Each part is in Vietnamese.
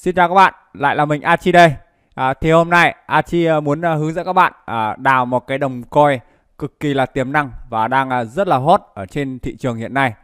Xin chào các bạn, lại là mình Achi đây. À, thì hôm nay Achi à, muốn à, hướng dẫn các bạn à, đào một cái đồng coin cực kỳ là tiềm năng và đang à, rất là hot ở trên thị trường hiện nay.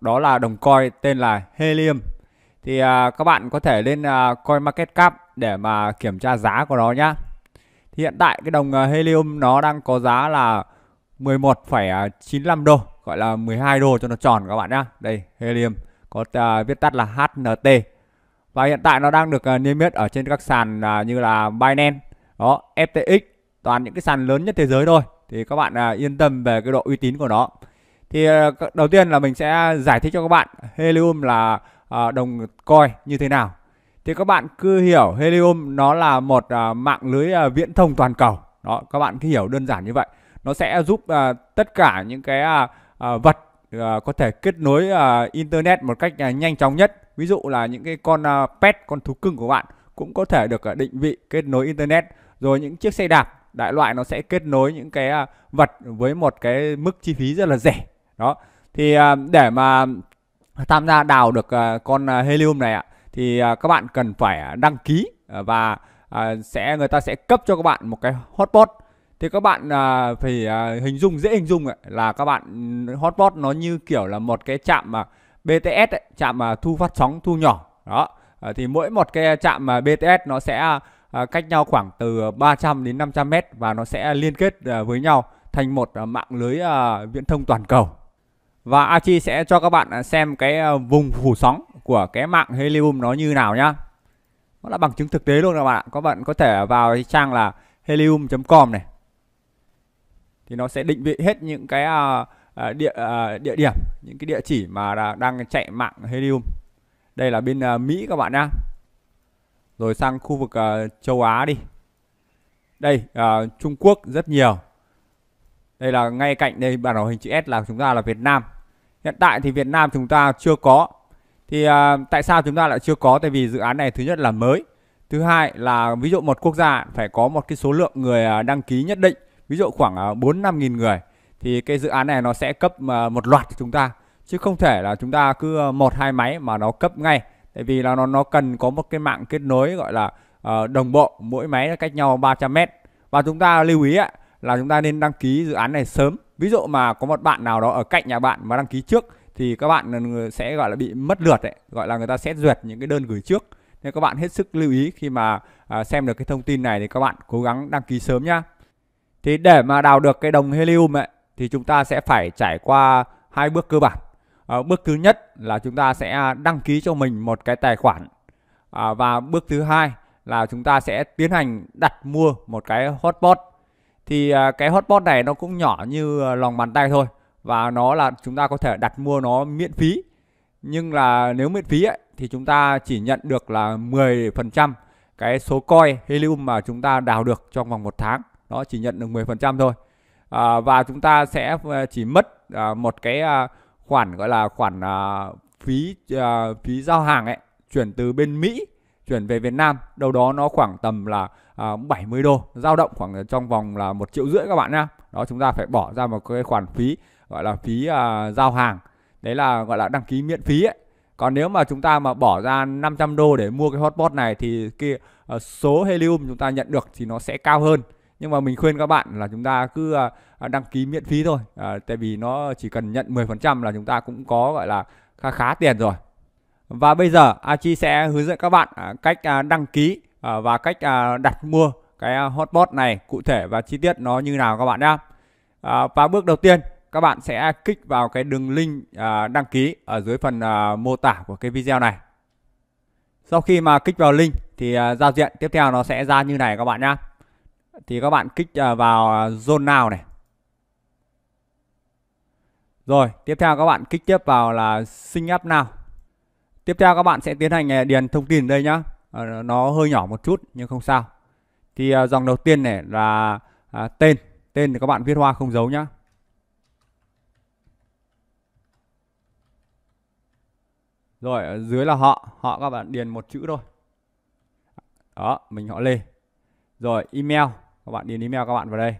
Đó là đồng coin tên là Helium. Thì à, các bạn có thể lên à, coin market cap để mà kiểm tra giá của nó nhé Thì hiện tại cái đồng Helium nó đang có giá là 11,95 đô, gọi là 12 đô cho nó tròn các bạn nhá. Đây, Helium có à, viết tắt là HNT và hiện tại nó đang được uh, niêm yết ở trên các sàn uh, như là Binance, đó, FTX, toàn những cái sàn lớn nhất thế giới thôi. Thì các bạn uh, yên tâm về cái độ uy tín của nó. Thì uh, đầu tiên là mình sẽ giải thích cho các bạn Helium là uh, đồng coin như thế nào. Thì các bạn cứ hiểu Helium nó là một uh, mạng lưới uh, viễn thông toàn cầu. Đó, các bạn cứ hiểu đơn giản như vậy. Nó sẽ giúp uh, tất cả những cái uh, uh, vật uh, có thể kết nối uh, internet một cách uh, nhanh chóng nhất ví dụ là những cái con uh, pet con thú cưng của bạn cũng có thể được uh, định vị kết nối internet rồi những chiếc xe đạp đại loại nó sẽ kết nối những cái uh, vật với một cái mức chi phí rất là rẻ đó thì uh, để mà tham gia đào được uh, con uh, helium này ạ thì uh, các bạn cần phải đăng ký và uh, sẽ người ta sẽ cấp cho các bạn một cái hotspot thì các bạn à, phải à, hình dung dễ hình dung ấy, là các bạn ừ, hotspot nó như kiểu là một cái chạm mà BTS ấy, chạm mà thu phát sóng thu nhỏ đó à, thì mỗi một cái chạm mà BTS nó sẽ à, cách nhau khoảng từ 300 đến 500 mét và nó sẽ liên kết à, với nhau thành một à, mạng lưới à, viễn thông toàn cầu và achi sẽ cho các bạn à, xem cái à, vùng phủ sóng của cái mạng Helium nó như nào nhá nó là bằng chứng thực tế luôn các bạn ạ các bạn có thể vào trang là helium.com này thì nó sẽ định vị hết những cái uh, địa uh, địa điểm những cái địa chỉ mà đang chạy mạng helium đây là bên uh, mỹ các bạn nhá rồi sang khu vực uh, châu á đi đây uh, trung quốc rất nhiều đây là ngay cạnh đây bản đồ hình chữ s là chúng ta là việt nam hiện tại thì việt nam chúng ta chưa có thì uh, tại sao chúng ta lại chưa có tại vì dự án này thứ nhất là mới thứ hai là ví dụ một quốc gia phải có một cái số lượng người đăng ký nhất định ví dụ khoảng à, bốn năm nghìn người thì cái dự án này nó sẽ cấp à, một loạt cho chúng ta chứ không thể là chúng ta cứ à, một hai máy mà nó cấp ngay tại vì là nó nó cần có một cái mạng kết nối gọi là uh, đồng bộ mỗi máy cách nhau 300 mét và chúng ta lưu ý ạ là chúng ta nên đăng ký dự án này sớm ví dụ mà có một bạn nào đó ở cạnh nhà bạn mà đăng ký trước thì các bạn sẽ gọi là bị mất lượt đấy gọi là người ta sẽ duyệt những cái đơn gửi trước nên các bạn hết sức lưu ý khi mà uh, xem được cái thông tin này thì các bạn cố gắng đăng ký sớm nhá thì để mà đào được cái đồng helium ấy thì chúng ta sẽ phải trải qua hai bước cơ bản. À, bước thứ nhất là chúng ta sẽ đăng ký cho mình một cái tài khoản à, và bước thứ hai là chúng ta sẽ tiến hành đặt mua một cái hotspot. Thì à, cái hotspot này nó cũng nhỏ như à, lòng bàn tay thôi và nó là chúng ta có thể đặt mua nó miễn phí. Nhưng là nếu miễn phí ấy, thì chúng ta chỉ nhận được là 10% cái số coin helium mà chúng ta đào được trong vòng một tháng nó chỉ nhận được 10% thôi à, và chúng ta sẽ ờ, chỉ mất à, một cái à, khoản gọi là khoản à, phí à, phí giao hàng ấy chuyển từ bên Mỹ chuyển về Việt Nam đâu đó nó khoảng tầm là à, 70 đô dao động khoảng trong vòng là một triệu rưỡi các bạn nhá đó chúng ta phải bỏ ra một cái khoản phí gọi là phí à, giao hàng đấy là gọi là đăng ký miễn phí ấy còn nếu mà chúng ta mà bỏ ra 500 đô để mua cái hotspot này thì cái ờ, số helium chúng ta nhận được thì nó sẽ cao hơn nhưng mà mình khuyên các bạn là chúng ta cứ à, à, đăng ký miễn phí thôi à, tại vì nó chỉ cần nhận 10% là chúng ta cũng có gọi là khá khá tiền rồi và bây giờ Achi sẽ hướng dẫn các bạn à, cách đăng ký và cách đặt mua cái hotspot này cụ thể và chi tiết nó như nào các bạn nhé và bước đầu tiên các bạn sẽ kích vào cái đường link đăng ký ở dưới phần mô tả của cái video này sau khi mà kích vào link thì giao diện tiếp theo nó sẽ ra như này các bạn nhé thì các bạn kích à, vào zone nào này rồi tiếp theo các bạn kích tiếp vào là sinh app nào tiếp theo các bạn sẽ tiến hành à, điền thông tin đây nhá ờ, nó hơi nhỏ một chút nhưng không sao thì à, dòng đầu tiên này là tên tên thì các bạn viết hoa không dấu nhá Rồi ở dưới là họ Họ các bạn điền một chữ thôi Đó mình họ Lê rồi email các bạn điền email các bạn vào đây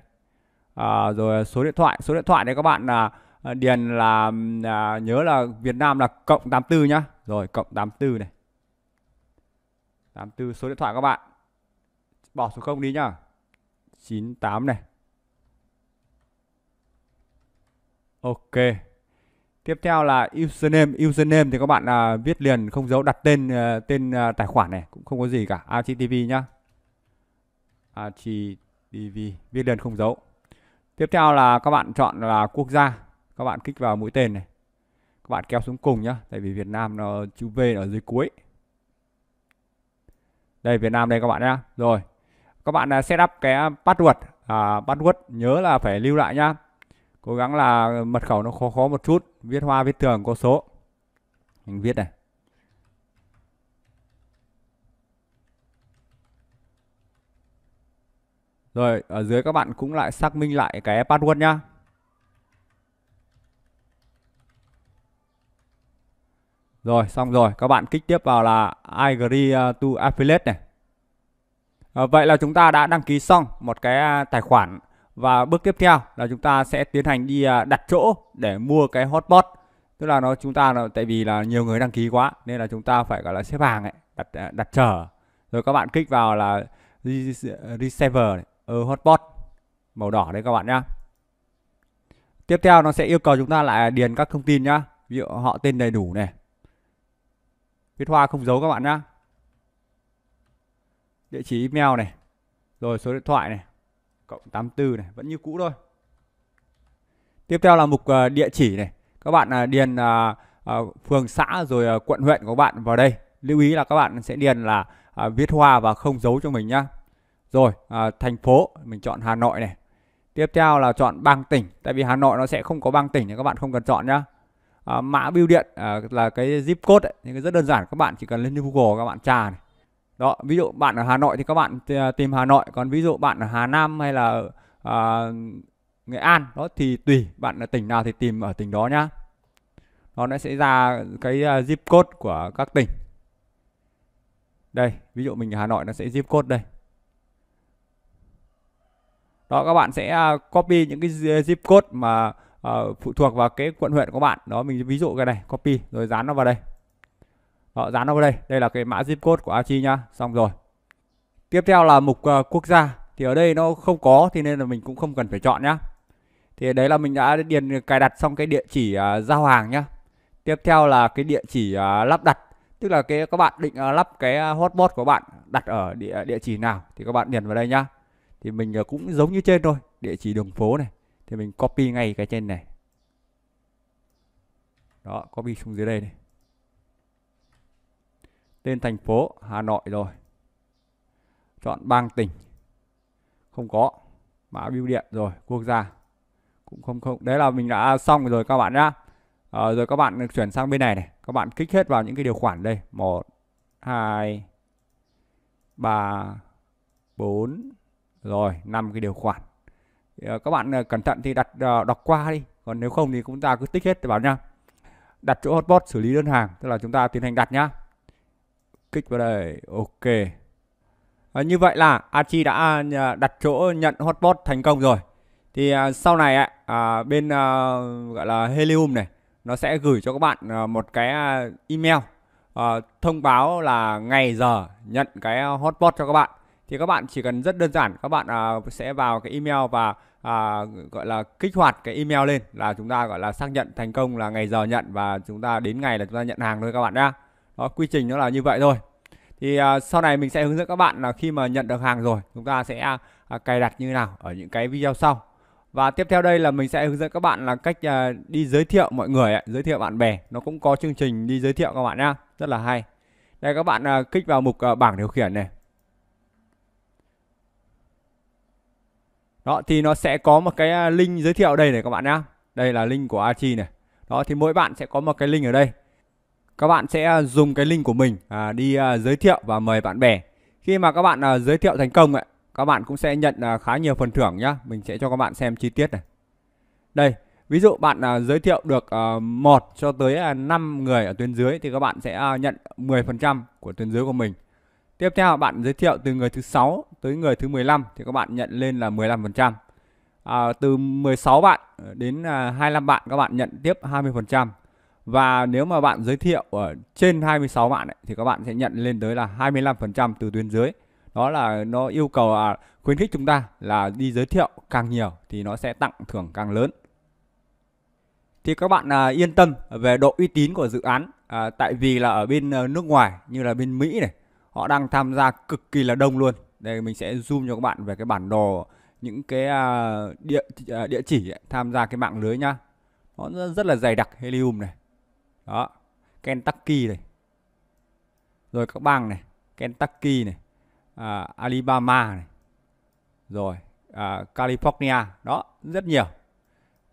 à, rồi số điện thoại số điện thoại đấy các bạn là à, điền là à, nhớ là Việt Nam là cộng 84 nhá rồi cộng 84 này 84 số điện thoại các bạn bỏ số 0 đi nhá 98 này Ok tiếp theo là username username thì các bạn à, viết liền không dấu đặt tên à, tên à, tài khoản này cũng không có gì cả HTTP nhá HTTV viết đơn không dấu tiếp theo là các bạn chọn là quốc gia các bạn kích vào mũi tên này các bạn kéo xuống cùng nhá tại vì Việt Nam nó chữ V ở dưới cuối đây Việt Nam đây các bạn nhá rồi các bạn là set up cái password à, password nhớ là phải lưu lại nhá cố gắng là mật khẩu nó khó khó một chút viết hoa viết thường có số mình viết này Rồi ở dưới các bạn cũng lại xác minh lại cái password nhá. Rồi xong rồi các bạn kích tiếp vào là I agree à, to affiliate này. À, vậy là chúng ta đã đăng ký xong một cái à, tài khoản và bước tiếp theo là chúng ta sẽ tiến hành đi à, đặt chỗ để mua cái hotspot tức là nó chúng ta là tại vì là nhiều người đăng ký quá nên là chúng ta phải gọi là xếp hàng ấy đặt đặt chờ rồi các bạn kích vào là receiver này ở ừ, hotspot màu đỏ đấy các bạn nhá tiếp theo nó sẽ yêu cầu chúng ta lại điền các thông tin nhá ví dụ họ tên đầy đủ này viết hoa không giấu các bạn nhá địa chỉ email này rồi số điện thoại này cộng 84 này vẫn như cũ thôi tiếp theo là mục ờ, địa chỉ này các bạn ờ, điền ờ, phường xã rồi quận huyện của bạn vào đây lưu ý là các bạn sẽ điền là viết hoa và không giấu cho mình nhá rồi, à, thành phố mình chọn Hà Nội này. Tiếp theo là chọn bang tỉnh, tại vì Hà Nội nó sẽ không có bang tỉnh thì các bạn không cần chọn nhá. À, mã bưu điện à, là cái zip code ấy, những rất đơn giản các bạn chỉ cần lên Google các bạn tra này. Đó, ví dụ bạn ở Hà Nội thì các bạn à, tìm Hà Nội, còn ví dụ bạn ở Hà Nam hay là à, Nghệ An đó thì tùy bạn ở tỉnh nào thì tìm ở tỉnh đó nhá. Nó sẽ ra cái à, zip code của các tỉnh. Đây, ví dụ mình ở Hà Nội nó sẽ zip code đây đó các bạn sẽ à, copy những cái zip code mà uh, phụ thuộc vào cái quận huyện của bạn đó mình ví dụ cái này copy rồi dán nó vào đây đó, dán nó vào đây đây là cái mã zip code của Achi nhá xong rồi tiếp theo là mục uh, quốc gia thì ở đây nó không có thì nên là mình cũng không cần phải chọn nhá thì đấy là mình đã điền cài đặt xong cái địa chỉ uh, giao hàng nhá tiếp theo là cái địa chỉ uh, lắp đặt tức là cái các bạn định uh, lắp cái hotspot của bạn đặt ở địa địa chỉ nào thì các bạn điền vào đây nhá thì mình ờ, cũng giống như trên thôi địa chỉ đường phố này thì mình copy ngay cái trên này đó copy xuống dưới đây này tên thành phố Hà Nội rồi chọn bang tỉnh không có mã bưu điện rồi quốc gia cũng không không đấy là mình đã xong rồi các bạn nhá à, rồi các bạn chuyển sang bên này này các bạn kích hết vào những cái điều khoản đây một hai ba bốn rồi năm cái điều khoản ờ, các bạn ờ, cẩn thận thì đặt ờ, đọc qua đi còn nếu không thì chúng ta cứ tích hết vào nhá đặt chỗ hotspot xử lý đơn hàng tức là chúng ta tiến hành đặt nhá kích vào đây ok à, như vậy là Archie đã đặt chỗ nhận hotspot thành công rồi thì à, sau này ạ à, bên à, gọi là Helium này nó sẽ gửi cho các bạn à, một cái email à, thông báo là ngày giờ nhận cái hotspot cho các bạn thì các bạn chỉ cần rất đơn giản các bạn à, sẽ vào cái email và à, gọi là kích hoạt cái email lên là chúng ta gọi là xác nhận thành công là ngày giờ nhận và chúng ta đến ngày là chúng ta nhận hàng thôi các bạn nhá đó quy trình nó là như vậy thôi thì à, sau này mình sẽ hướng dẫn các bạn là khi mà nhận được hàng rồi chúng ta sẽ à, cài đặt như nào ở những cái video sau và tiếp theo đây là mình sẽ hướng dẫn các bạn là cách à, đi giới thiệu mọi người ấy, giới thiệu bạn bè nó cũng có chương trình đi giới thiệu các bạn nhá rất là hay đây các bạn à, kích vào mục à, bảng điều khiển này đó thì nó sẽ có một cái à, link giới thiệu đây này các bạn nhá đây là link của Archie này đó thì mỗi bạn sẽ có một cái link ở đây các bạn sẽ à, dùng cái link của mình à, đi à, giới thiệu và mời bạn bè khi mà các bạn à, giới thiệu thành công ấy, các bạn cũng sẽ nhận à, khá nhiều phần thưởng nhá mình sẽ cho các bạn xem chi tiết này đây ví dụ bạn à, giới thiệu được à, 1 cho tới à, 5 người ở tuyến dưới thì các bạn sẽ à, nhận 10% của tuyến dưới của mình Tiếp theo bạn giới thiệu từ người thứ 6 tới người thứ 15 thì các bạn nhận lên là 15%. À, từ 16 bạn đến 25 à, bạn các bạn nhận tiếp 20%. Và nếu mà bạn giới thiệu ở trên 26 bạn ấy, thì các bạn sẽ nhận lên tới là 25% từ tuyến dưới. Đó là nó yêu cầu à, khuyến khích chúng ta là đi giới thiệu càng nhiều thì nó sẽ tặng thưởng càng lớn. Thì các bạn à, yên tâm về độ uy tín của dự án à, tại vì là ở bên à, nước ngoài như là bên Mỹ này, họ đang tham gia cực kỳ là đông luôn đây mình sẽ zoom cho các bạn về cái bản đồ những cái à, địa à, địa chỉ tham gia cái mạng lưới nhá nó rất là dày đặc helium này đó Kentucky này rồi các bang này Kentucky này à, Alabama này rồi à, California đó rất nhiều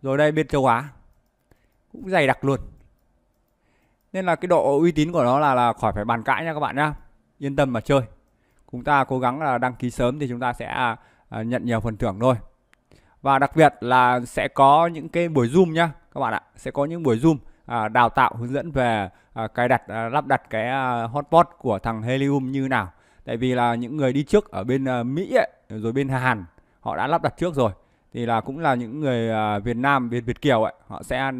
rồi đây bên châu Á cũng dày đặc luôn nên là cái độ uy tín của nó là là khỏi phải bàn cãi nha các bạn nhá yên tâm mà chơi chúng ta cố gắng là đăng ký sớm thì chúng ta sẽ à, à, nhận nhiều phần thưởng thôi và đặc biệt là sẽ có những cái buổi zoom nhá các bạn ạ sẽ có những buổi zoom à, đào tạo hướng dẫn về à, cài đặt lắp đặt cái hotspot của thằng helium như nào tại vì là những người đi trước ở bên mỹ ấy, rồi bên hàn họ đã lắp đặt trước rồi thì là cũng là những người việt nam việt việt kiều ấy họ sẽ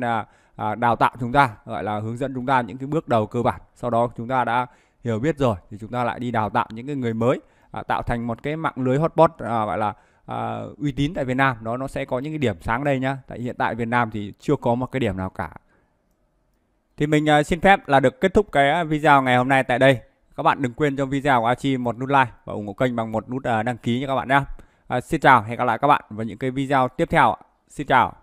đào tạo chúng ta gọi là hướng dẫn chúng ta những cái bước đầu cơ bản sau đó chúng ta đã hiểu biết rồi thì chúng ta lại đi đào tạo những cái người mới à, tạo thành một cái mạng lưới hotspot à, gọi là à, uy tín tại Việt Nam đó nó sẽ có những cái điểm sáng đây nhá tại hiện tại Việt Nam thì chưa có một cái điểm nào cả thì mình à, xin phép là được kết thúc cái video ngày hôm nay tại đây các bạn đừng quên cho video của Achi một nút like và ủng hộ kênh bằng một nút à, đăng ký nha các bạn nhé à, xin chào hẹn gặp lại các bạn vào những cái video tiếp theo xin chào